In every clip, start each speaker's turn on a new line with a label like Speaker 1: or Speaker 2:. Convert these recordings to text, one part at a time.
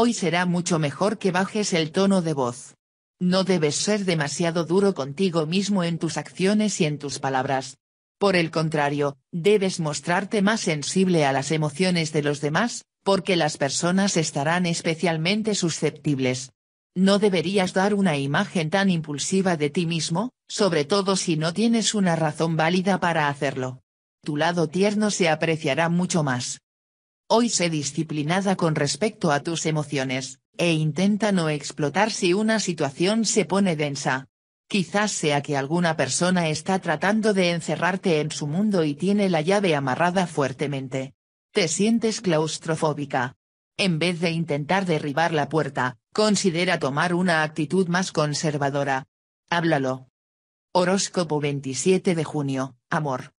Speaker 1: Hoy será mucho mejor que bajes el tono de voz. No debes ser demasiado duro contigo mismo en tus acciones y en tus palabras. Por el contrario, debes mostrarte más sensible a las emociones de los demás, porque las personas estarán especialmente susceptibles. No deberías dar una imagen tan impulsiva de ti mismo, sobre todo si no tienes una razón válida para hacerlo. Tu lado tierno se apreciará mucho más. Hoy sé disciplinada con respecto a tus emociones, e intenta no explotar si una situación se pone densa. Quizás sea que alguna persona está tratando de encerrarte en su mundo y tiene la llave amarrada fuertemente. Te sientes claustrofóbica. En vez de intentar derribar la puerta, considera tomar una actitud más conservadora. Háblalo. Horóscopo 27 de junio, amor.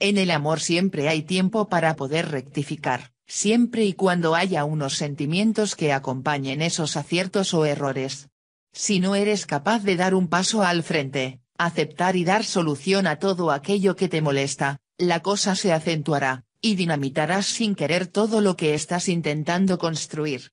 Speaker 1: En el amor siempre hay tiempo para poder rectificar, siempre y cuando haya unos sentimientos que acompañen esos aciertos o errores. Si no eres capaz de dar un paso al frente, aceptar y dar solución a todo aquello que te molesta, la cosa se acentuará, y dinamitarás sin querer todo lo que estás intentando construir.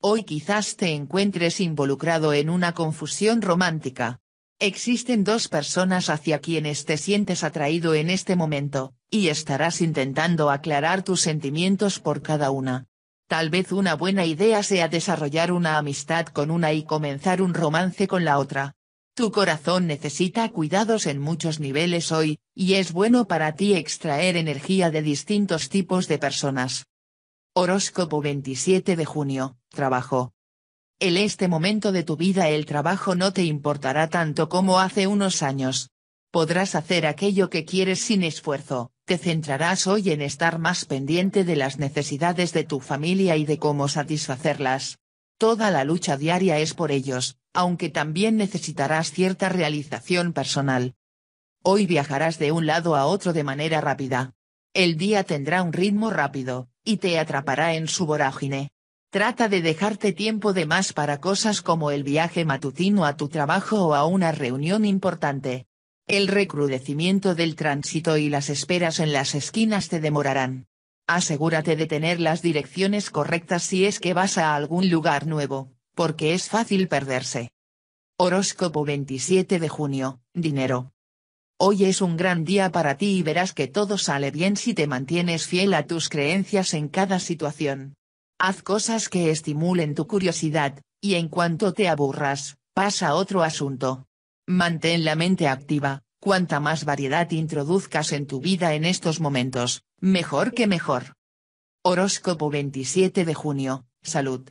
Speaker 1: Hoy quizás te encuentres involucrado en una confusión romántica, Existen dos personas hacia quienes te sientes atraído en este momento, y estarás intentando aclarar tus sentimientos por cada una. Tal vez una buena idea sea desarrollar una amistad con una y comenzar un romance con la otra. Tu corazón necesita cuidados en muchos niveles hoy, y es bueno para ti extraer energía de distintos tipos de personas. Horóscopo 27 de junio, trabajo. En este momento de tu vida el trabajo no te importará tanto como hace unos años. Podrás hacer aquello que quieres sin esfuerzo, te centrarás hoy en estar más pendiente de las necesidades de tu familia y de cómo satisfacerlas. Toda la lucha diaria es por ellos, aunque también necesitarás cierta realización personal. Hoy viajarás de un lado a otro de manera rápida. El día tendrá un ritmo rápido, y te atrapará en su vorágine. Trata de dejarte tiempo de más para cosas como el viaje matutino a tu trabajo o a una reunión importante. El recrudecimiento del tránsito y las esperas en las esquinas te demorarán. Asegúrate de tener las direcciones correctas si es que vas a algún lugar nuevo, porque es fácil perderse. Horóscopo 27 de junio, dinero. Hoy es un gran día para ti y verás que todo sale bien si te mantienes fiel a tus creencias en cada situación. Haz cosas que estimulen tu curiosidad, y en cuanto te aburras, pasa a otro asunto. Mantén la mente activa, cuanta más variedad introduzcas en tu vida en estos momentos, mejor que mejor. Horóscopo 27 de junio, salud.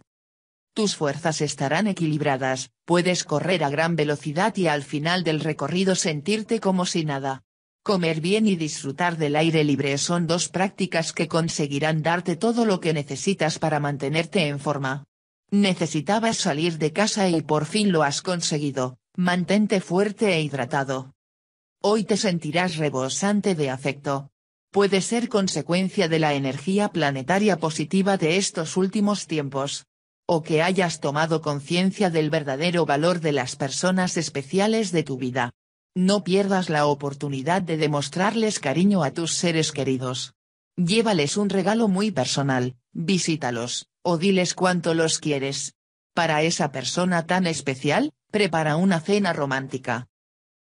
Speaker 1: Tus fuerzas estarán equilibradas, puedes correr a gran velocidad y al final del recorrido sentirte como si nada. Comer bien y disfrutar del aire libre son dos prácticas que conseguirán darte todo lo que necesitas para mantenerte en forma. Necesitabas salir de casa y por fin lo has conseguido, mantente fuerte e hidratado. Hoy te sentirás rebosante de afecto. Puede ser consecuencia de la energía planetaria positiva de estos últimos tiempos. O que hayas tomado conciencia del verdadero valor de las personas especiales de tu vida. No pierdas la oportunidad de demostrarles cariño a tus seres queridos. Llévales un regalo muy personal, visítalos, o diles cuánto los quieres. Para esa persona tan especial, prepara una cena romántica.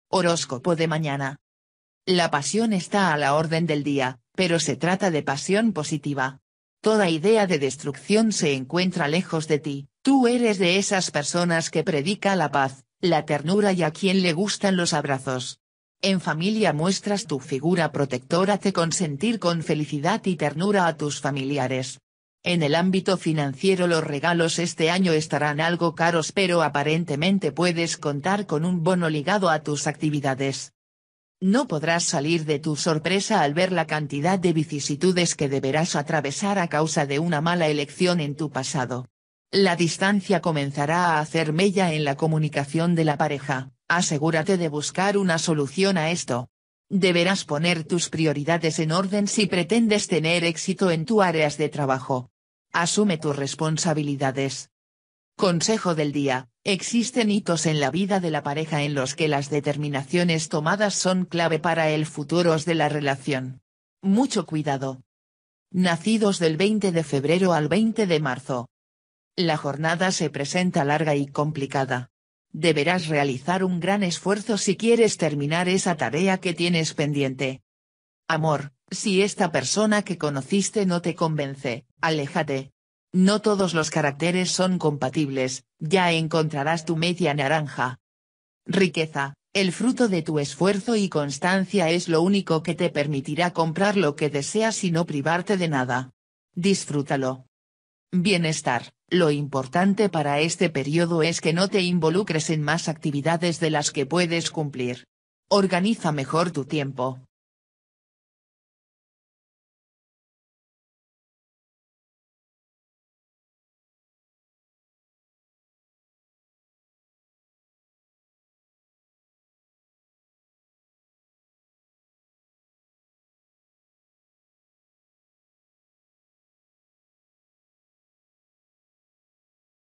Speaker 1: Horóscopo de mañana. La pasión está a la orden del día, pero se trata de pasión positiva. Toda idea de destrucción se encuentra lejos de ti, tú eres de esas personas que predica la paz, la ternura y a quien le gustan los abrazos. En familia muestras tu figura protectora te consentir con felicidad y ternura a tus familiares. En el ámbito financiero los regalos este año estarán algo caros pero aparentemente puedes contar con un bono ligado a tus actividades. No podrás salir de tu sorpresa al ver la cantidad de vicisitudes que deberás atravesar a causa de una mala elección en tu pasado la distancia comenzará a hacer mella en la comunicación de la pareja, asegúrate de buscar una solución a esto. Deberás poner tus prioridades en orden si pretendes tener éxito en tu áreas de trabajo. Asume tus responsabilidades. Consejo del día, existen hitos en la vida de la pareja en los que las determinaciones tomadas son clave para el futuro de la relación. Mucho cuidado. Nacidos del 20 de febrero al 20 de marzo. La jornada se presenta larga y complicada. Deberás realizar un gran esfuerzo si quieres terminar esa tarea que tienes pendiente. Amor, si esta persona que conociste no te convence, aléjate. No todos los caracteres son compatibles, ya encontrarás tu media naranja. Riqueza, el fruto de tu esfuerzo y constancia es lo único que te permitirá comprar lo que deseas y no privarte de nada. Disfrútalo. Bienestar. Lo importante para este periodo es que no te involucres en más actividades de las que puedes cumplir. Organiza mejor tu tiempo,